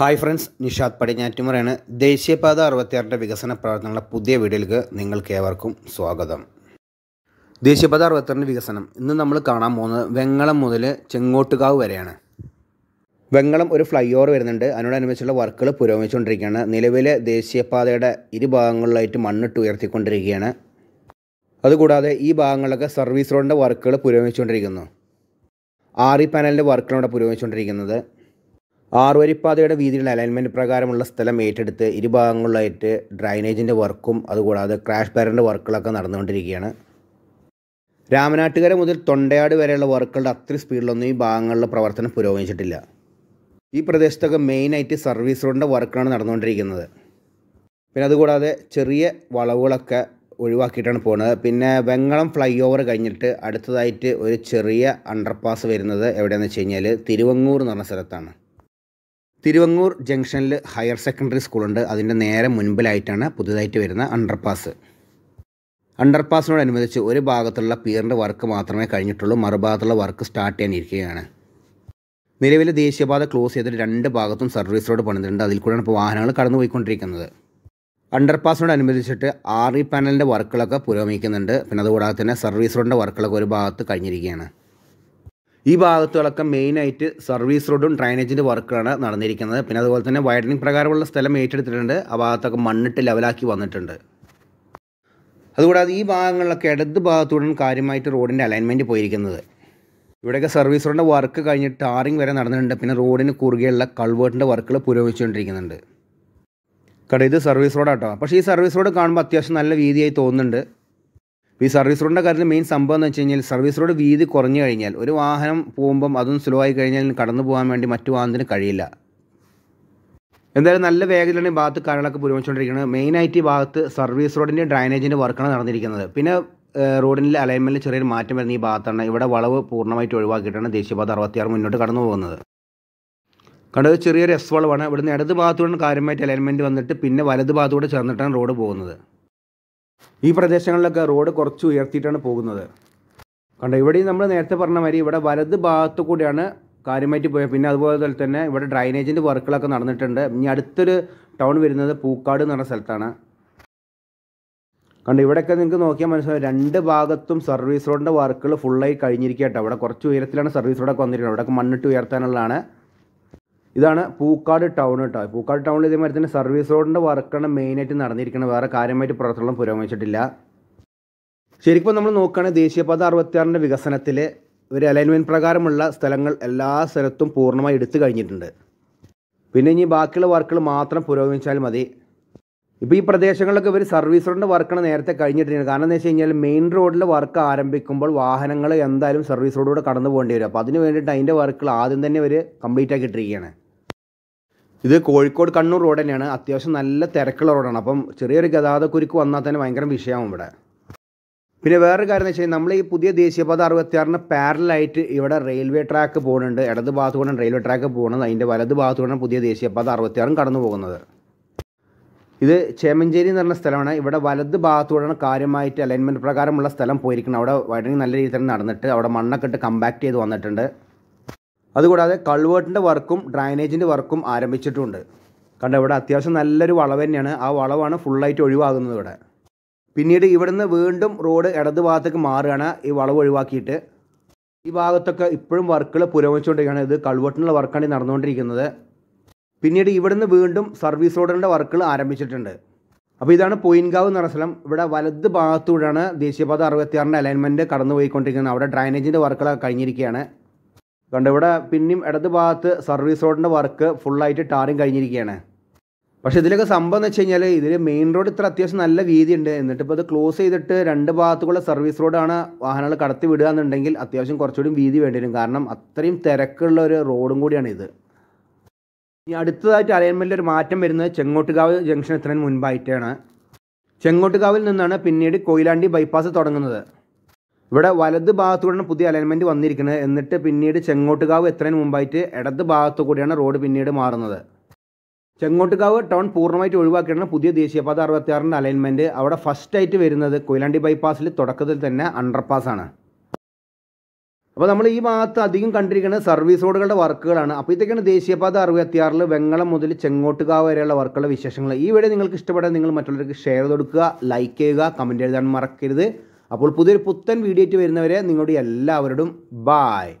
hi friends Nishad പടിഞ്ഞാറ്റുമുറയാണ് ദേശീയപാത അറുപത്തിയാറിൻ്റെ വികസന പ്രവർത്തനങ്ങളുടെ പുതിയ വീഡിയോയിലേക്ക് നിങ്ങൾക്ക് ഏവർക്കും സ്വാഗതം ദേശീയപാത അറുപത്തിയാറിൻ്റെ വികസനം ഇന്ന് നമ്മൾ കാണാൻ പോകുന്നത് വെങ്ങളം മുതൽ ചെങ്ങോട്ടുകാവ് വരെയാണ് വെങ്ങളം ഒരു ഫ്ലൈ ഓവർ വരുന്നുണ്ട് അതിനോടനുബന്ധിച്ചുള്ള വർക്കുകൾ പുരോഗമിച്ചുകൊണ്ടിരിക്കുകയാണ് നിലവിലെ ദേശീയപാതയുടെ ഇരുഭാഗങ്ങളിലായിട്ട് മണ്ണിട്ട് ഉയർത്തിക്കൊണ്ടിരിക്കുകയാണ് അതുകൂടാതെ ഈ ഭാഗങ്ങളിലൊക്കെ സർവീസ് റോഡിൻ്റെ വർക്കുകൾ പുരോഗമിച്ചുകൊണ്ടിരിക്കുന്നു ആർ ഇ പാനലിൻ്റെ വർക്കുകളാണ് പുരോഗമിച്ചുകൊണ്ടിരിക്കുന്നത് ആറുവരിപ്പാതയുടെ വീതിയിലുള്ള അലൈൻമെൻറ്റ് പ്രകാരമുള്ള സ്ഥലം ഏറ്റെടുത്ത് ഇരുഭാഗങ്ങളിലായിട്ട് ഡ്രൈനേജിൻ്റെ വർക്കും അതുകൂടാതെ ക്രാഷ് ബാരൻ്റെ വർക്കുകളൊക്കെ നടന്നുകൊണ്ടിരിക്കുകയാണ് രാമനാട്ടുകര മുതൽ തൊണ്ടയാട് വരെയുള്ള വർക്കുകളുടെ അത്ര സ്പീഡിലൊന്നും ഈ ഭാഗങ്ങളിൽ പ്രവർത്തനം പുരോഗമിച്ചിട്ടില്ല ഈ പ്രദേശത്തൊക്കെ മെയിനായിട്ട് സർവീസ് റോഡിൻ്റെ വർക്കാണ് നടന്നുകൊണ്ടിരിക്കുന്നത് പിന്നെ അതുകൂടാതെ ചെറിയ വളവുകളൊക്കെ ഒഴിവാക്കിയിട്ടാണ് പോകുന്നത് പിന്നെ വെങ്ങളം ഫ്ലൈ ഓവർ കഴിഞ്ഞിട്ട് അടുത്തതായിട്ട് ഒരു ചെറിയ അണ്ടർപാസ് വരുന്നത് എവിടെയാണെന്ന് വെച്ച് കഴിഞ്ഞാൽ തിരുവങ്ങൂർ എന്ന് പറഞ്ഞ സ്ഥലത്താണ് തിരുവങ്ങൂർ ജംഗ്ഷനിൽ ഹയർ സെക്കൻഡറി സ്കൂളുണ്ട് അതിൻ്റെ നേരെ മുൻപിലായിട്ടാണ് പുതുതായിട്ട് വരുന്ന അണ്ടർപാസ് അണ്ടർപാസിനോടനുബന്ധിച്ച് ഒരു ഭാഗത്തുള്ള പിയറിൻ്റെ വർക്ക് മാത്രമേ കഴിഞ്ഞിട്ടുള്ളൂ മറുഭാഗത്തുള്ള വർക്ക് സ്റ്റാർട്ട് ചെയ്യാനിരിക്കുകയാണ് നിലവിലെ ദേശീയപാത ക്ലോസ് ചെയ്തിട്ട് രണ്ട് ഭാഗത്തും സർവീസ് റോഡ് പണിതിട്ടുണ്ട് അതിൽ കൂടെയാണ് ഇപ്പോൾ വാഹനങ്ങൾ കടന്നു പോയിക്കൊണ്ടിരിക്കുന്നത് അണ്ടർപാസിനോടനുബന്ധിച്ചിട്ട് ആർ ഇ പാനലിൻ്റെ വർക്കുകളൊക്കെ പുരോഗമിക്കുന്നുണ്ട് പിന്നെ അതുകൂടാതെ തന്നെ സർവീസ് റോഡിൻ്റെ വർക്കുകളൊക്കെ ഒരു ഭാഗത്ത് കഴിഞ്ഞിരിക്കുകയാണ് ഈ ഭാഗത്തുകളൊക്കെ മെയിനായിട്ട് സർവീസ് റോഡും ഡ്രൈനേജിൻ്റെ വർക്കാണ് നടന്നിരിക്കുന്നത് പിന്നെ അതുപോലെ തന്നെ വൈഡനിങ് പ്രകാരമുള്ള സ്ഥലം ഏറ്റെടുത്തിട്ടുണ്ട് ആ ഭാഗത്തൊക്കെ മണ്ണിട്ട് ലെവലാക്കി വന്നിട്ടുണ്ട് അതുകൂടാതെ ഈ ഭാഗങ്ങളിലൊക്കെ ഇടത് ഭാഗത്തൂടെ കാര്യമായിട്ട് റോഡിൻ്റെ അലൈൻമെൻറ്റ് പോയിരിക്കുന്നത് ഇവിടെയൊക്കെ സർവീസ് റോഡിൻ്റെ വർക്ക് കഴിഞ്ഞിട്ട് ടാറിങ് വരെ നടന്നിട്ടുണ്ട് പിന്നെ റോഡിന് കുറുകെയുള്ള കൾവേർട്ടിൻ്റെ വർക്കുകൾ പുരോഗമിച്ചുകൊണ്ടിരിക്കുന്നുണ്ട് കട ഇത് സർവീസ് റോഡാട്ടോ പക്ഷേ ഈ സർവീസ് റോഡ് കാണുമ്പോൾ അത്യാവശ്യം നല്ല വീതിയായി തോന്നുന്നുണ്ട് ഇപ്പോൾ ഈ സർവീസ് റോഡിൻ്റെ കാര്യത്തിൽ മെയിൻ സംഭവം എന്ന് വെച്ച് കഴിഞ്ഞാൽ സർവീസ് റോഡ് വീതി കുറഞ്ഞു കഴിഞ്ഞാൽ ഒരു വാഹനം പോകുമ്പം അതും സ്ലോ ആയി കഴിഞ്ഞാൽ കടന്നു പോകാൻ വേണ്ടി മറ്റു വാഹനത്തിന് കഴിയില്ല എന്തായാലും നല്ല വേഗത്തിലാണ് ഈ ഭാഗത്ത് കാര്യങ്ങളൊക്കെ പുരോഗമിച്ചുകൊണ്ടിരിക്കുന്നത് മെയിനായിട്ട് ഈ ഭാഗത്ത് സർവീസ് റോഡിൻ്റെ ഡ്രൈനേജിൻ്റെ വർക്കാണ് നടന്നിരിക്കുന്നത് പിന്നെ റോഡിൻ്റെ അലൈൻമെൻറ്റിൽ ചെറിയൊരു മാറ്റം വരുന്ന ഈ ഭാഗത്താണ് ഇവിടെ വളവ് പൂർണ്ണമായിട്ട് ഒഴിവാക്കിയിട്ടാണ് ദേശീയപാത അറുപത്തിയാറ് മുന്നോട്ട് കടന്നു പോകുന്നത് കണ്ടത് ചെറിയൊരു എസ് വളവാണ് ഇവിടുന്ന് ഇടത് ഭാഗത്തൂടെ കാര്യമായിട്ട് അലൈൻമെൻറ്റ് വന്നിട്ട് പിന്നെ വലത് ഭാഗത്തൂടെ ചേർന്നിട്ടാണ് റോഡ് പോകുന്നത് ഈ പ്രദേശങ്ങളിലൊക്കെ റോഡ് കുറച്ച് ഉയർത്തിയിട്ടാണ് പോകുന്നത് കണ്ടോ ഇവിടെയും നമ്മൾ നേരത്തെ പറഞ്ഞ മാതിരി ഇവിടെ വലത് ഭാഗത്തു കൂടിയാണ് കാര്യമായിട്ട് പോയത് പിന്നെ അതുപോലെ തന്നെ ഇവിടെ ഡ്രൈനേജിൻ്റെ വർക്കുകളൊക്കെ നടന്നിട്ടുണ്ട് ഇനി അടുത്തൊരു ടൗൺ വരുന്നത് പൂക്കാട് എന്ന് പറഞ്ഞ സ്ഥലത്താണ് കണ്ടോ ഇവിടെയൊക്കെ നിങ്ങൾക്ക് നോക്കിയാൽ മനസ്സിലാവും രണ്ട് ഭാഗത്തും സർവീസ് റോഡിൻ്റെ വർക്കുകൾ ഫുള്ളായി കഴിഞ്ഞിരിക്കട്ടോ അവിടെ കുറച്ച് ഉയരത്തിലാണ് സർവീസ് റോഡൊക്കെ വന്നിരിക്കുന്നത് അവിടെയൊക്കെ മണ്ണിട്ട് ഉയർത്താനുള്ളതാണ് ഇതാണ് പൂക്കാട് ടൗൺ കേട്ടോ പൂക്കാട് ടൗണിൽ ഇതേമാതിരി തന്നെ സർവീസ് റോഡിൻ്റെ വർക്കാണ് മെയിനായിട്ട് നടന്നിരിക്കുന്നത് വേറെ കാര്യമായിട്ട് പ്രവർത്തനം പുരോഗമിച്ചിട്ടില്ല ശരിക്കും നമ്മൾ നോക്കുകയാണെങ്കിൽ ദേശീയപാത അറുപത്തിയാറിൻ്റെ വികസനത്തിൽ ഒരു അലൈൻമെൻറ്റ് പ്രകാരമുള്ള സ്ഥലങ്ങൾ എല്ലാ സ്ഥലത്തും പൂർണ്ണമായി എടുത്തു കഴിഞ്ഞിട്ടുണ്ട് പിന്നെ ഇനി ബാക്കിയുള്ള വർക്കുകൾ മാത്രം പുരോഗമിച്ചാൽ മതി ഇപ്പോൾ ഈ പ്രദേശങ്ങളിലൊക്കെ ഒരു സർവീസ് റോഡിൻ്റെ വർക്കാണ് നേരത്തെ കഴിഞ്ഞിട്ടുണ്ട് കാരണം എന്താ വെച്ച് കഴിഞ്ഞാൽ മെയിൻ റോഡിലെ വർക്ക് ആരംഭിക്കുമ്പോൾ വാഹനങ്ങൾ എന്തായാലും സർവീസ് റോഡിലൂടെ കടന്നു പോകേണ്ടി വരും അപ്പോൾ അതിന് വേണ്ടിയിട്ട് അതിൻ്റെ വർക്കുകൾ ആദ്യം തന്നെ അവർ കംപ്ലീറ്റ് ആക്കിയിട്ടിരിക്കുകയാണ് ഇത് കോഴിക്കോട് കണ്ണൂർ റോഡ് തന്നെയാണ് അത്യാവശ്യം നല്ല തിരക്കുള്ള റോഡാണ് അപ്പം ചെറിയൊരു ഗതാഗതക്കുരുക്ക് വന്നാൽ തന്നെ ഭയങ്കര വിഷയമാവും ഇവിടെ പിന്നെ വേറൊരു കാര്യം എന്ന് വെച്ചാൽ നമ്മൾ ഈ പുതിയ ദേശീയപാത അറുപത്തിയാറിന് പാരലായിട്ട് ഇവിടെ റെയിൽവേ ട്രാക്ക് പോകുന്നുണ്ട് ഇടത് ഭാഗത്ത് കൂടെ റെയിൽവേ ട്രാക്ക് പോകുന്നത് അതിൻ്റെ വലത് ഭാഗത്ത് കൂടെ പുതിയ ദേശീയപാത അറുപത്തിയാറും കടന്നു പോകുന്നത് ഇത് ചേമഞ്ചേരി എന്ന് പറഞ്ഞ സ്ഥലമാണ് ഇവിടെ വലത് കൂടെ കാര്യമായിട്ട് അലൈൻമെൻറ്റ് പ്രകാരമുള്ള സ്ഥലം പോയിരിക്കണം അവിടെ വയറിങ് നല്ല രീതിയിൽ തന്നെ നടന്നിട്ട് അവിടെ മണ്ണൊക്കെ ഇട്ട് കമ്പാക്ട് ചെയ്ത് വന്നിട്ടുണ്ട് അതുകൂടാതെ കൾവേർട്ടിൻ്റെ വർക്കും ഡ്രൈനേജിൻ്റെ വർക്കും ആരംഭിച്ചിട്ടുണ്ട് കണ്ട ഇവിടെ അത്യാവശ്യം നല്ലൊരു വളവ് തന്നെയാണ് ആ വളവാണ് ഫുള്ളായിട്ട് ഒഴിവാകുന്നത് ഇവിടെ പിന്നീട് ഇവിടുന്ന് വീണ്ടും റോഡ് ഇടത് ഭാഗത്തേക്ക് മാറുകയാണ് ഈ വളവ് ഒഴിവാക്കിയിട്ട് ഈ ഭാഗത്തൊക്കെ ഇപ്പോഴും വർക്കുകൾ പുരോഗമിച്ചുകൊണ്ടിരിക്കുകയാണ് ഇത് കൾവേർട്ടിനുള്ള വർക്കാണ് ഈ നടന്നുകൊണ്ടിരിക്കുന്നത് പിന്നീട് ഇവിടുന്ന് വീണ്ടും സർവീസ് റോഡിൻ്റെ വർക്കുകൾ ആരംഭിച്ചിട്ടുണ്ട് അപ്പോൾ ഇതാണ് പൊയിൻകാവ് എന്ന് പറഞ്ഞ സ്ഥലം ഇവിടെ വലത് ഭാഗത്തൂടെയാണ് ദേശീയപാത അറുപത്തിയാറിൻ്റെ അലൈൻമെൻറ്റ് കടന്നു പോയിക്കൊണ്ടിരിക്കുന്നത് അവിടെ ഡ്രൈനേജിൻ്റെ വർക്കുകളൊക്കെ കഴിഞ്ഞിരിക്കുകയാണ് കണ്ട ഇവിടെ പിന്നെയും ഇടത് ഭാഗത്ത് സർവീസ് റോഡിൻ്റെ വർക്ക് ഫുള്ളായിട്ട് ടാറും കഴിഞ്ഞിരിക്കുകയാണ് പക്ഷേ ഇതിലൊക്കെ സംഭവം എന്ന് വെച്ച് കഴിഞ്ഞാൽ ഇതിൽ മെയിൻ റോഡ് ഇത്ര അത്യാവശ്യം നല്ല വീതിയുണ്ട് എന്നിട്ട് ഇപ്പോൾ അത് ക്ലോസ് ചെയ്തിട്ട് രണ്ട് ഭാഗത്തുള്ള സർവീസ് റോഡാണ് വാഹനങ്ങൾ കടത്തി വിടുക എന്നുണ്ടെങ്കിൽ അത്യാവശ്യം കുറച്ചുകൂടി വീതി വേണ്ടി വരും കാരണം അത്രയും തിരക്കുള്ള ഒരു റോഡും കൂടിയാണ് ഇത് ഇനി അടുത്തതായിട്ട് അലൈൻമെൻറ്റിൽ ഒരു മാറ്റം വരുന്നത് ചെങ്ങോട്ടുകാവ് ജംഗ്ഷൻ എത്തുന്നതിന് മുൻപായിട്ടാണ് ചെങ്ങോട്ടുകാവിൽ നിന്നാണ് പിന്നീട് കൊയിലാണ്ടി ബൈപ്പാസ് തുടങ്ങുന്നത് ഇവിടെ വലത് ഭാഗത്തുകൂടെയാണ് പുതിയ അലൈൻമെൻറ്റ് വന്നിരിക്കുന്നത് എന്നിട്ട് പിന്നീട് ചെങ്ങോട്ടുകാവ് എത്രയും മുമ്പായിട്ട് ഇടത് ഭാഗത്തു കൂടിയാണ് റോഡ് പിന്നീട് മാറുന്നത് ചെങ്ങോട്ടുകാവ് ടൗൺ പൂർണ്ണമായിട്ട് ഒഴിവാക്കിയാണ് പുതിയ ദേശീയപാത അറുപത്തിയാറിൻ്റെ അലൈൻമെൻറ്റ് അവിടെ ഫസ്റ്റായിട്ട് വരുന്നത് കൊയിലാണ്ടി ബൈപ്പാസിൽ തുടക്കത്തിൽ തന്നെ അണ്ടർപാസാണ് അപ്പോൾ നമ്മൾ ഈ ഭാഗത്ത് അധികം കണ്ടിരിക്കുന്നത് സർവീസ് റോഡുകളുടെ വർക്കുകളാണ് അപ്പോൾ ഇതൊക്കെയാണ് ദേശീയപാത അറുപത്തിയാറിൽ വെങ്ങളം മുതൽ ചെങ്ങോട്ടുകാവ് വരെയുള്ള വർക്കുകളുടെ വിശേഷങ്ങൾ ഈ വീഡിയോ നിങ്ങൾക്ക് ഇഷ്ടപ്പെടാൻ നിങ്ങൾ മറ്റുള്ളവർക്ക് ഷെയർ കൊടുക്കുക ലൈക്ക് ചെയ്യുക കമൻറ്റ് എഴുതാൻ മറക്കരുത് അപ്പോൾ പുതിയൊരു പുത്തൻ വീഡിയോ വരുന്നവരെ നിങ്ങളുടെ എല്ലാവരോടും ബായ്